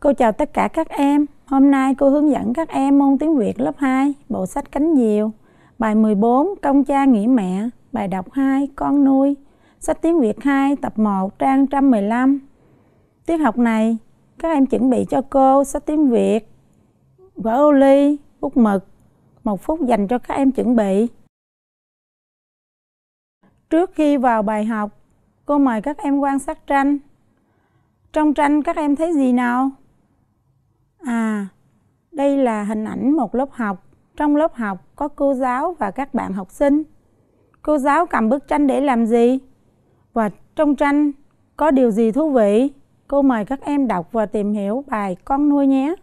Cô chào tất cả các em. Hôm nay cô hướng dẫn các em môn tiếng Việt lớp 2, bộ sách Cánh Diều, bài 14 Công cha nghĩa mẹ, bài đọc 2 Con nuôi, sách tiếng Việt 2 tập 1 trang 115. Tiết học này, các em chuẩn bị cho cô sách tiếng Việt, vở ô ly, bút mực. Một phút dành cho các em chuẩn bị. Trước khi vào bài học, cô mời các em quan sát tranh. Trong tranh các em thấy gì nào? À, đây là hình ảnh một lớp học. Trong lớp học có cô giáo và các bạn học sinh. Cô giáo cầm bức tranh để làm gì? Và trong tranh có điều gì thú vị? Cô mời các em đọc và tìm hiểu bài Con nuôi nhé.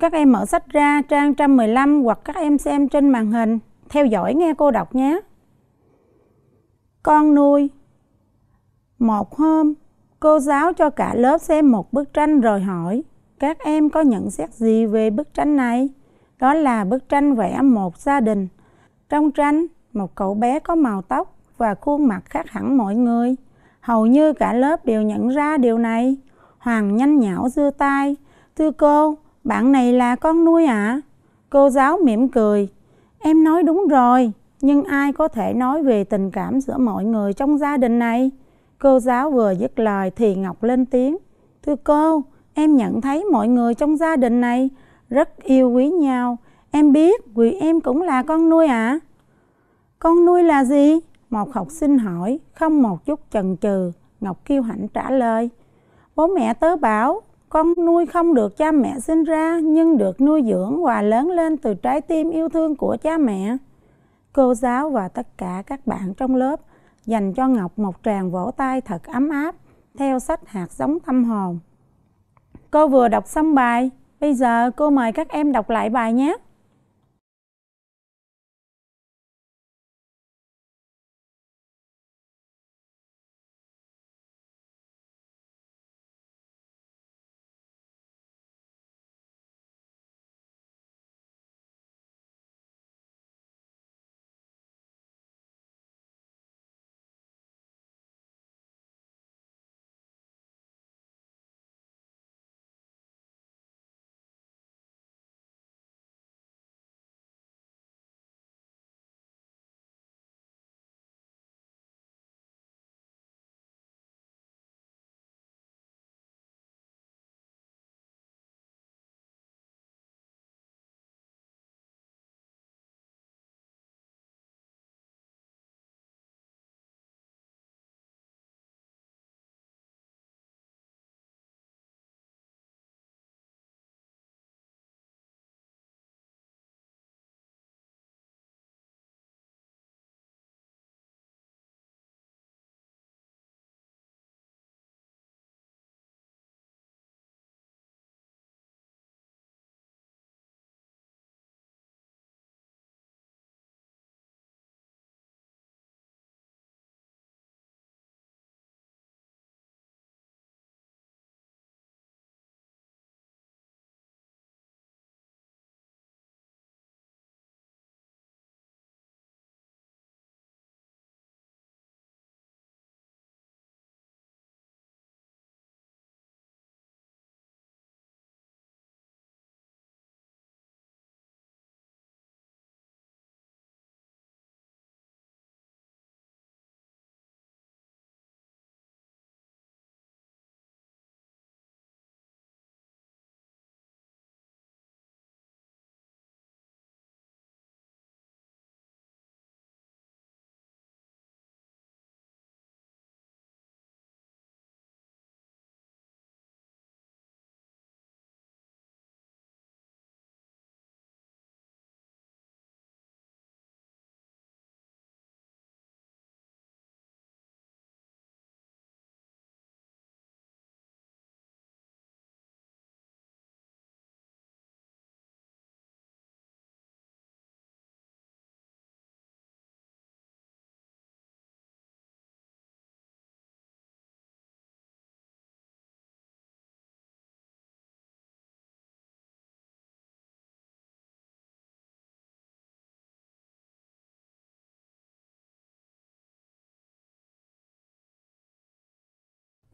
Các em mở sách ra trang 115 hoặc các em xem trên màn hình, theo dõi nghe cô đọc nhé. Con nuôi Một hôm, Cô giáo cho cả lớp xem một bức tranh rồi hỏi, các em có nhận xét gì về bức tranh này? Đó là bức tranh vẽ một gia đình. Trong tranh, một cậu bé có màu tóc và khuôn mặt khác hẳn mọi người. Hầu như cả lớp đều nhận ra điều này. Hoàng nhanh nhảo giơ tay. Thưa cô, bạn này là con nuôi ạ? À? Cô giáo mỉm cười. Em nói đúng rồi, nhưng ai có thể nói về tình cảm giữa mọi người trong gia đình này? Cô giáo vừa dứt lời thì Ngọc lên tiếng. Thưa cô, em nhận thấy mọi người trong gia đình này rất yêu quý nhau. Em biết vì em cũng là con nuôi ạ. À? Con nuôi là gì? Một học sinh hỏi, không một chút chần chừ. Ngọc Kiêu Hạnh trả lời. Bố mẹ tớ bảo, con nuôi không được cha mẹ sinh ra nhưng được nuôi dưỡng và lớn lên từ trái tim yêu thương của cha mẹ. Cô giáo và tất cả các bạn trong lớp dành cho Ngọc một tràng vỗ tay thật ấm áp theo sách hạt giống tâm hồn. Cô vừa đọc xong bài, bây giờ cô mời các em đọc lại bài nhé.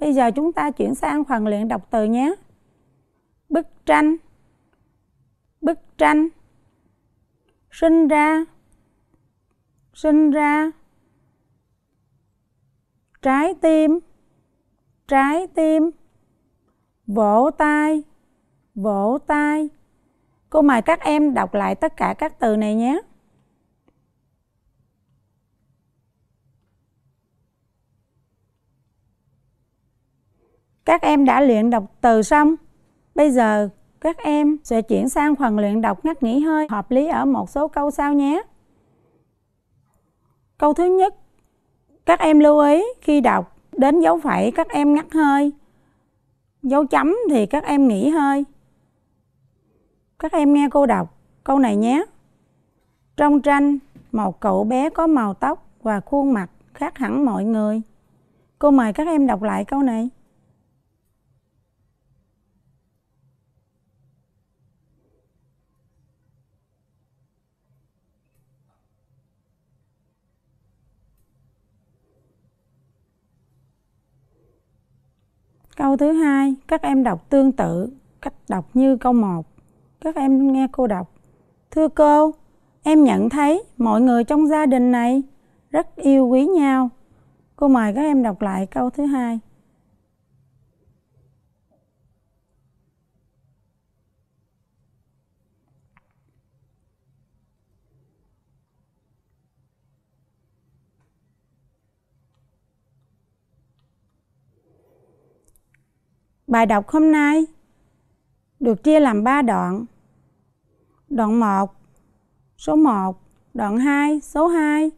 Bây giờ chúng ta chuyển sang phần luyện đọc từ nhé. Bức tranh Bức tranh Sinh ra Sinh ra Trái tim Trái tim Vỗ tay Vỗ tay Cô mời các em đọc lại tất cả các từ này nhé. Các em đã luyện đọc từ xong. Bây giờ các em sẽ chuyển sang phần luyện đọc ngắt nghỉ hơi hợp lý ở một số câu sau nhé. Câu thứ nhất, các em lưu ý khi đọc đến dấu phẩy các em ngắt hơi. Dấu chấm thì các em nghỉ hơi. Các em nghe cô đọc câu này nhé. Trong tranh, một cậu bé có màu tóc và khuôn mặt khác hẳn mọi người. Cô mời các em đọc lại câu này. Câu thứ hai, các em đọc tương tự cách đọc như câu một Các em nghe cô đọc. Thưa cô, em nhận thấy mọi người trong gia đình này rất yêu quý nhau. Cô mời các em đọc lại câu thứ hai. Bài đọc hôm nay được chia làm 3 đoạn. Đoạn 1 số 1, đoạn 2 số 2,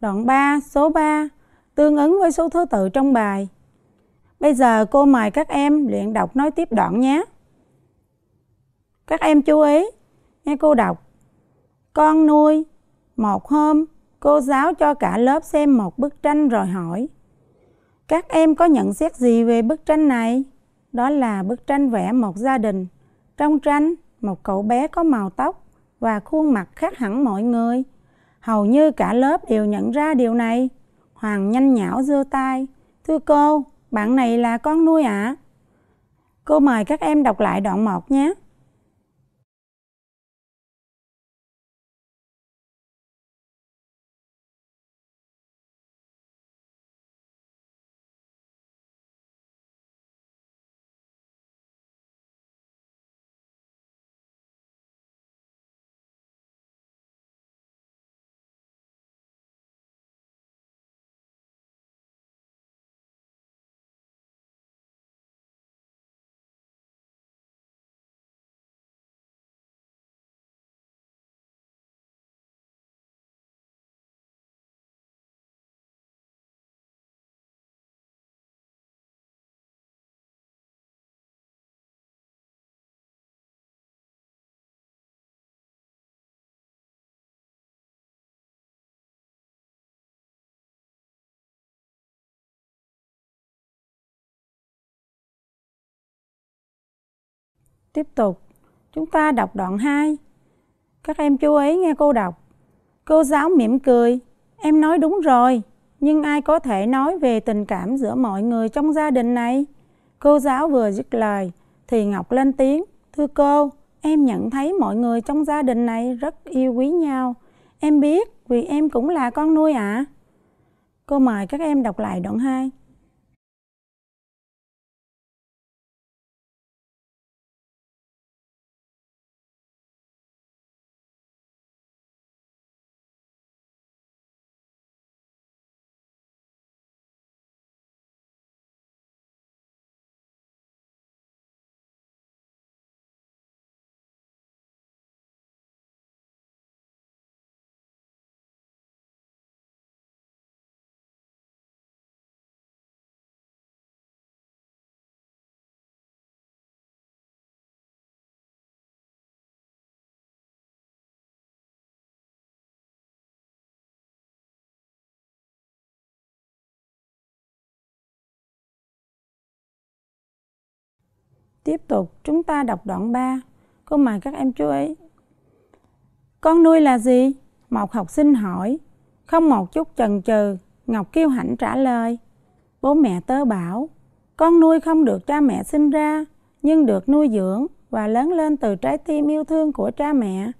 đoạn 3 số 3 tương ứng với số thứ tự trong bài. Bây giờ cô mời các em luyện đọc nói tiếp đoạn nhé. Các em chú ý, nghe cô đọc. Con nuôi, một hôm, cô giáo cho cả lớp xem một bức tranh rồi hỏi. Các em có nhận xét gì về bức tranh này? Đó là bức tranh vẽ một gia đình. Trong tranh, một cậu bé có màu tóc và khuôn mặt khác hẳn mọi người. Hầu như cả lớp đều nhận ra điều này. Hoàng nhanh nhảo giơ tay. Thưa cô, bạn này là con nuôi ạ. À? Cô mời các em đọc lại đoạn 1 nhé. Tiếp tục, chúng ta đọc đoạn 2. Các em chú ý nghe cô đọc. Cô giáo mỉm cười, em nói đúng rồi, nhưng ai có thể nói về tình cảm giữa mọi người trong gia đình này? Cô giáo vừa dứt lời thì Ngọc lên tiếng, thưa cô, em nhận thấy mọi người trong gia đình này rất yêu quý nhau. Em biết vì em cũng là con nuôi ạ. À. Cô mời các em đọc lại đoạn 2. Tiếp tục, chúng ta đọc đoạn 3. Cô mời các em chú ý. Con nuôi là gì? Một học sinh hỏi. Không một chút chần chừ, Ngọc Kiêu Hạnh trả lời. Bố mẹ tớ bảo, con nuôi không được cha mẹ sinh ra, nhưng được nuôi dưỡng và lớn lên từ trái tim yêu thương của cha mẹ.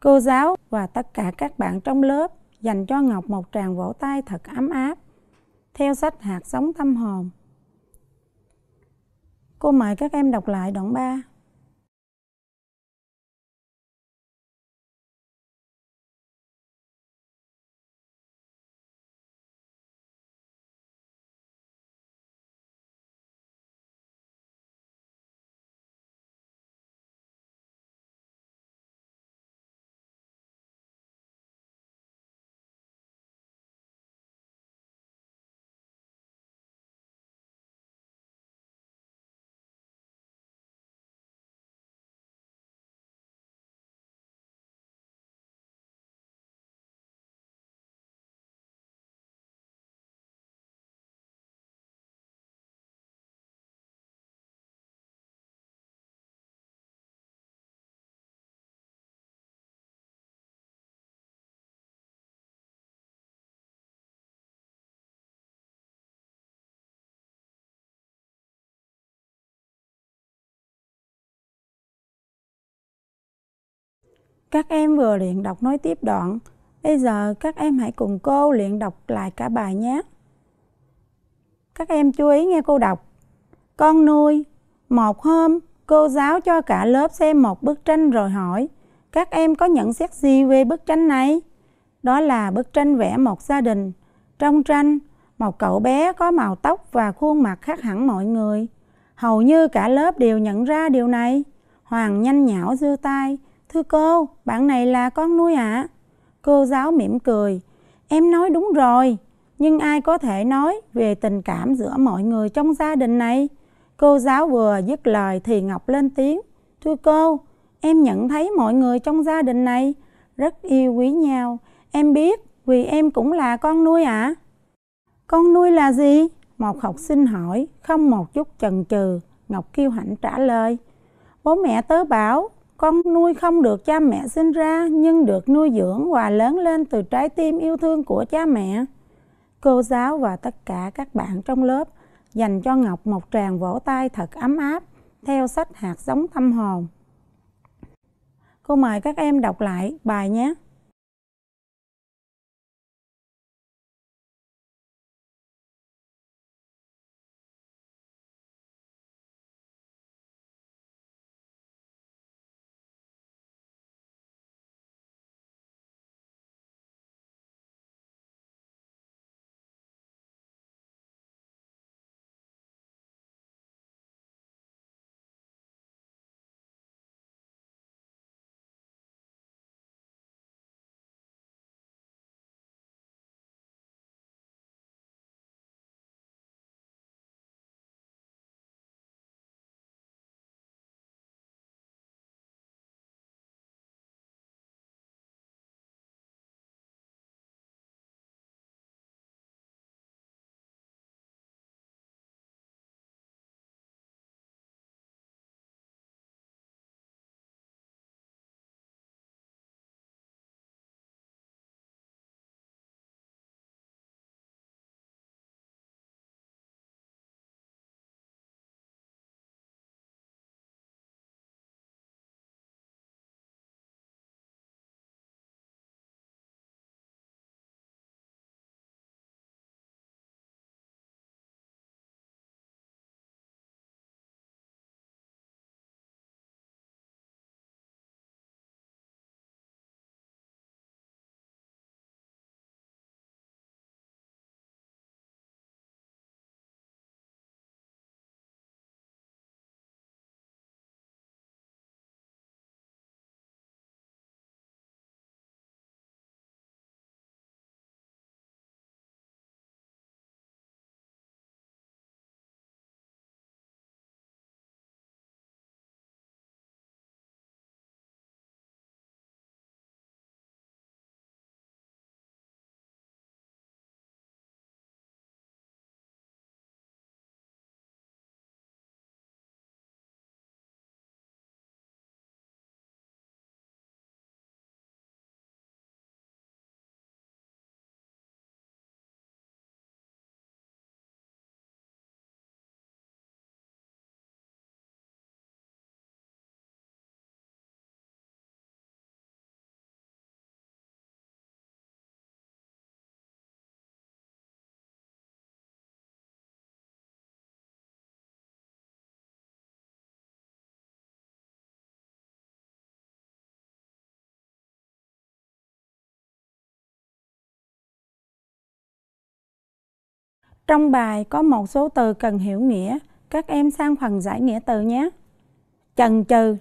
Cô giáo và tất cả các bạn trong lớp dành cho Ngọc một tràng vỗ tay thật ấm áp. Theo sách Hạt Sống Tâm Hồn, Cô mời các em đọc lại đoạn 3. Các em vừa luyện đọc nói tiếp đoạn. Bây giờ các em hãy cùng cô luyện đọc lại cả bài nhé. Các em chú ý nghe cô đọc. Con nuôi, một hôm cô giáo cho cả lớp xem một bức tranh rồi hỏi các em có nhận xét gì về bức tranh này? Đó là bức tranh vẽ một gia đình. Trong tranh, một cậu bé có màu tóc và khuôn mặt khác hẳn mọi người. Hầu như cả lớp đều nhận ra điều này. Hoàng nhanh nhảo giơ tay, Thưa cô, bạn này là con nuôi ạ. À? Cô giáo mỉm cười. Em nói đúng rồi, nhưng ai có thể nói về tình cảm giữa mọi người trong gia đình này? Cô giáo vừa dứt lời thì Ngọc lên tiếng. Thưa cô, em nhận thấy mọi người trong gia đình này rất yêu quý nhau. Em biết vì em cũng là con nuôi ạ. À? Con nuôi là gì? Một học sinh hỏi, không một chút chần chừ. Ngọc Kiêu hãnh trả lời. Bố mẹ tớ bảo con nuôi không được cha mẹ sinh ra nhưng được nuôi dưỡng và lớn lên từ trái tim yêu thương của cha mẹ. Cô giáo và tất cả các bạn trong lớp dành cho Ngọc một tràng vỗ tay thật ấm áp theo sách hạt giống tâm hồn. Cô mời các em đọc lại bài nhé. Trong bài có một số từ cần hiểu nghĩa, các em sang phần giải nghĩa từ nhé. Chần chừ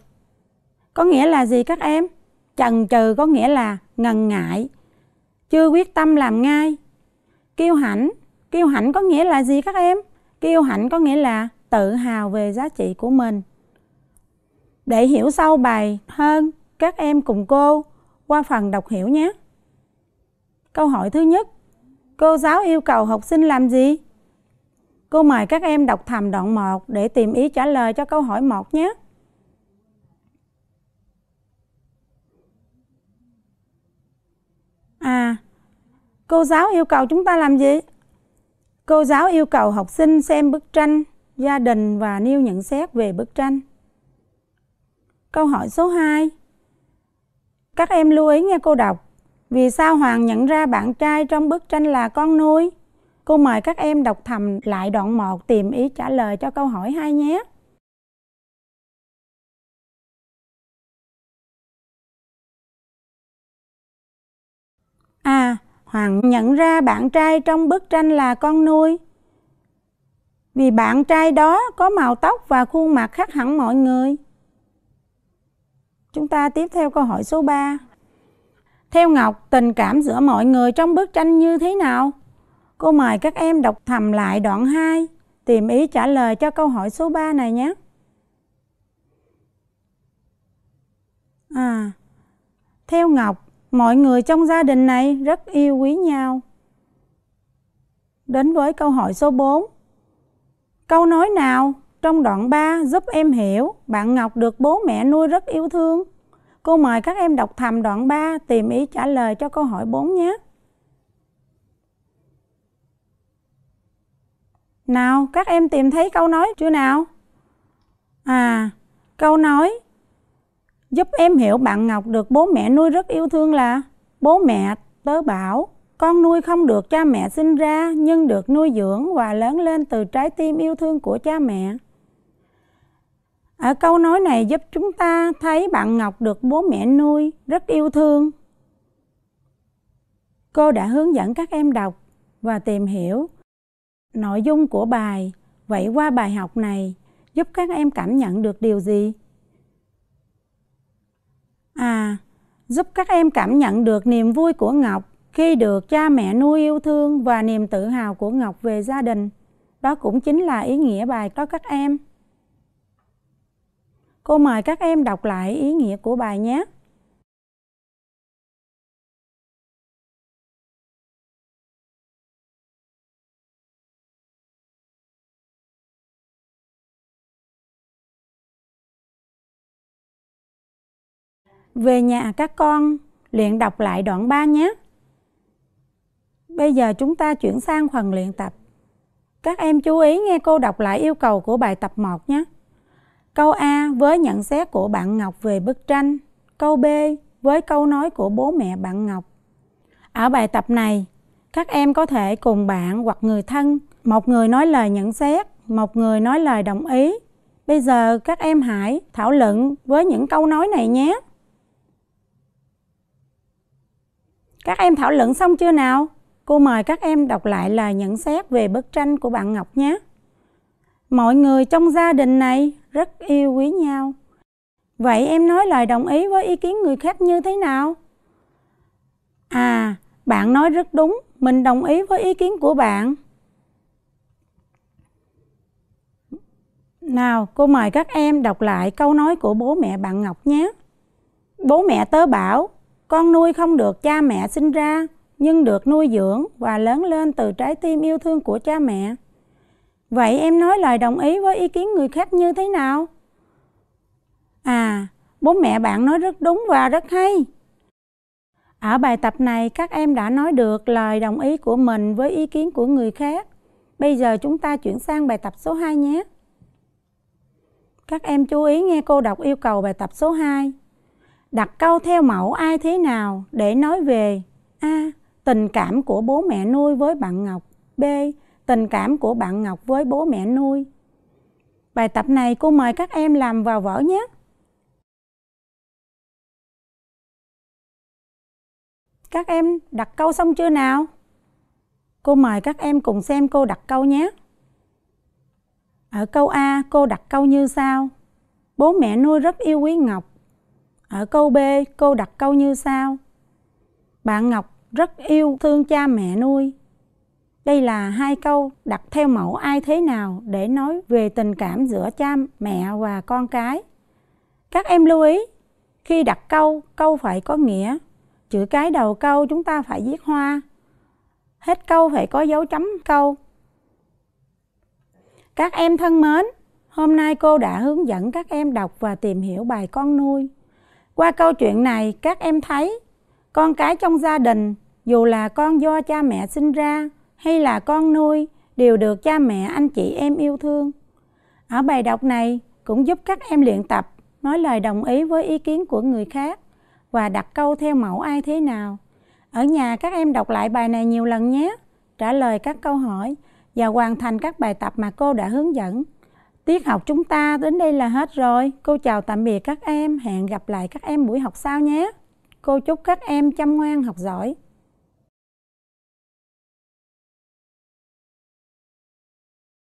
có nghĩa là gì các em? Chần chừ có nghĩa là ngần ngại, chưa quyết tâm làm ngay. Kiêu hãnh, kiêu hãnh có nghĩa là gì các em? Kiêu hãnh có nghĩa là tự hào về giá trị của mình. Để hiểu sâu bài hơn, các em cùng cô qua phần đọc hiểu nhé. Câu hỏi thứ nhất, Cô giáo yêu cầu học sinh làm gì? Cô mời các em đọc thầm đoạn 1 để tìm ý trả lời cho câu hỏi 1 nhé. À, cô giáo yêu cầu chúng ta làm gì? Cô giáo yêu cầu học sinh xem bức tranh, gia đình và nêu nhận xét về bức tranh. Câu hỏi số 2. Các em lưu ý nghe cô đọc vì sao Hoàng nhận ra bạn trai trong bức tranh là con nuôi? Cô mời các em đọc thầm lại đoạn 1 tìm ý trả lời cho câu hỏi 2 nhé. À, Hoàng nhận ra bạn trai trong bức tranh là con nuôi. Vì bạn trai đó có màu tóc và khuôn mặt khác hẳn mọi người. Chúng ta tiếp theo câu hỏi số 3. Theo Ngọc, tình cảm giữa mọi người trong bức tranh như thế nào? Cô mời các em đọc thầm lại đoạn 2, tìm ý trả lời cho câu hỏi số 3 này nhé. À, theo Ngọc, mọi người trong gia đình này rất yêu quý nhau. Đến với câu hỏi số 4. Câu nói nào trong đoạn 3 giúp em hiểu bạn Ngọc được bố mẹ nuôi rất yêu thương? Cô mời các em đọc thầm đoạn 3 tìm ý trả lời cho câu hỏi 4 nhé. Nào, các em tìm thấy câu nói chưa nào? À, câu nói giúp em hiểu bạn Ngọc được bố mẹ nuôi rất yêu thương là bố mẹ tớ bảo con nuôi không được cha mẹ sinh ra nhưng được nuôi dưỡng và lớn lên từ trái tim yêu thương của cha mẹ ở câu nói này giúp chúng ta thấy bạn ngọc được bố mẹ nuôi rất yêu thương cô đã hướng dẫn các em đọc và tìm hiểu nội dung của bài vậy qua bài học này giúp các em cảm nhận được điều gì à giúp các em cảm nhận được niềm vui của ngọc khi được cha mẹ nuôi yêu thương và niềm tự hào của ngọc về gia đình đó cũng chính là ý nghĩa bài có các em Cô mời các em đọc lại ý nghĩa của bài nhé. Về nhà các con luyện đọc lại đoạn 3 nhé. Bây giờ chúng ta chuyển sang phần luyện tập. Các em chú ý nghe cô đọc lại yêu cầu của bài tập 1 nhé. Câu A với nhận xét của bạn Ngọc về bức tranh. Câu B với câu nói của bố mẹ bạn Ngọc. Ở bài tập này, các em có thể cùng bạn hoặc người thân, một người nói lời nhận xét, một người nói lời đồng ý. Bây giờ các em hãy thảo luận với những câu nói này nhé. Các em thảo luận xong chưa nào? Cô mời các em đọc lại lời nhận xét về bức tranh của bạn Ngọc nhé. Mọi người trong gia đình này rất yêu quý nhau vậy em nói lời đồng ý với ý kiến người khác như thế nào à bạn nói rất đúng mình đồng ý với ý kiến của bạn nào cô mời các em đọc lại câu nói của bố mẹ bạn ngọc nhé bố mẹ tớ bảo con nuôi không được cha mẹ sinh ra nhưng được nuôi dưỡng và lớn lên từ trái tim yêu thương của cha mẹ Vậy em nói lời đồng ý với ý kiến người khác như thế nào? À, bố mẹ bạn nói rất đúng và rất hay. Ở bài tập này các em đã nói được lời đồng ý của mình với ý kiến của người khác. Bây giờ chúng ta chuyển sang bài tập số 2 nhé. Các em chú ý nghe cô đọc yêu cầu bài tập số 2. Đặt câu theo mẫu ai thế nào để nói về A. Tình cảm của bố mẹ nuôi với bạn Ngọc B tình cảm của bạn Ngọc với bố mẹ nuôi. Bài tập này cô mời các em làm vào vở nhé. Các em đặt câu xong chưa nào? Cô mời các em cùng xem cô đặt câu nhé. Ở câu A, cô đặt câu như sau. Bố mẹ nuôi rất yêu quý Ngọc. Ở câu B, cô đặt câu như sau. Bạn Ngọc rất yêu thương cha mẹ nuôi. Đây là hai câu đặt theo mẫu ai thế nào để nói về tình cảm giữa cha mẹ và con cái. Các em lưu ý, khi đặt câu, câu phải có nghĩa. Chữ cái đầu câu chúng ta phải viết hoa. Hết câu phải có dấu chấm câu. Các em thân mến, hôm nay cô đã hướng dẫn các em đọc và tìm hiểu bài con nuôi. Qua câu chuyện này, các em thấy con cái trong gia đình, dù là con do cha mẹ sinh ra, hay là con nuôi đều được cha mẹ anh chị em yêu thương. Ở bài đọc này cũng giúp các em luyện tập nói lời đồng ý với ý kiến của người khác và đặt câu theo mẫu ai thế nào. Ở nhà các em đọc lại bài này nhiều lần nhé, trả lời các câu hỏi và hoàn thành các bài tập mà cô đã hướng dẫn. Tiết học chúng ta đến đây là hết rồi. Cô chào tạm biệt các em, hẹn gặp lại các em buổi học sau nhé. Cô chúc các em chăm ngoan học giỏi.